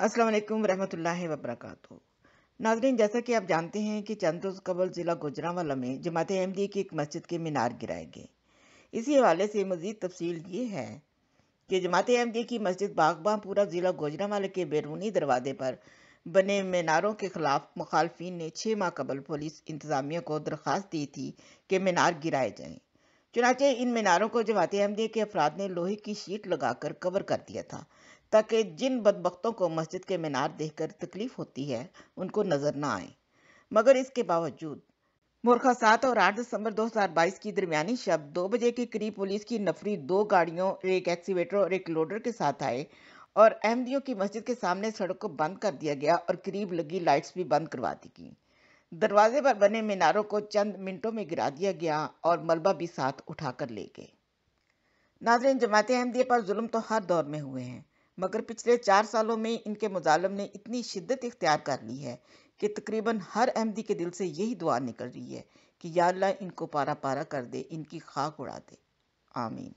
रहमतुल्लाहि व बरकातहू नाजरीन जैसा कि आप जानते हैं कि चंद रोज़ कबल ज़िला गुजरावाला में जमात अहमदी की एक मस्जिद के मीनार गिराए गए इसी हवाले से मज़ीद तफसील ये है कि जमात अहमदी की मस्जिद बागबां पूरा ज़िला गुजरावाला के बैरूनी दरवाजे पर बने मीनारों के खिलाफ मुखालफी ने छः माह कबल पुलिस इंतज़ामिया को दरख्वास्त दी थी कि मीनार गिराए जाएँ चुनाचे इन मीनारों को जमात अहमदिया के अफराद ने लोहे की शीट लगाकर कवर कर दिया था ताकि जिन बदबकतों को मस्जिद के मीनार देखकर तकलीफ होती है उनको नज़र ना आए मगर इसके बावजूद मोरखा सात और आठ दिसंबर 2022 की दरमियानी शब दो बजे के करीब पुलिस की नफरी दो गाड़ियों एक एक्सीवेटर और एक लोडर के साथ आए और अहमदियों की मस्जिद के सामने सड़क को बंद कर दिया गया और करीब लगी लाइट्स भी बंद करवा दी गई दरवाजे पर बने मीनारों को चंद मिनटों में गिरा दिया गया और मलबा भी साथ उठाकर ले गए नाजरन जमात अहमदी पर जुल्म तो हर दौर में हुए हैं मगर पिछले चार सालों में इनके मुजालम ने इतनी शिद्दत इख्तियार कर ली है कि तकरीबन हर अहमदी के दिल से यही दुआ निकल रही है कि या इनको पारा पारा कर दे इनकी खाक उड़ा दे आमीन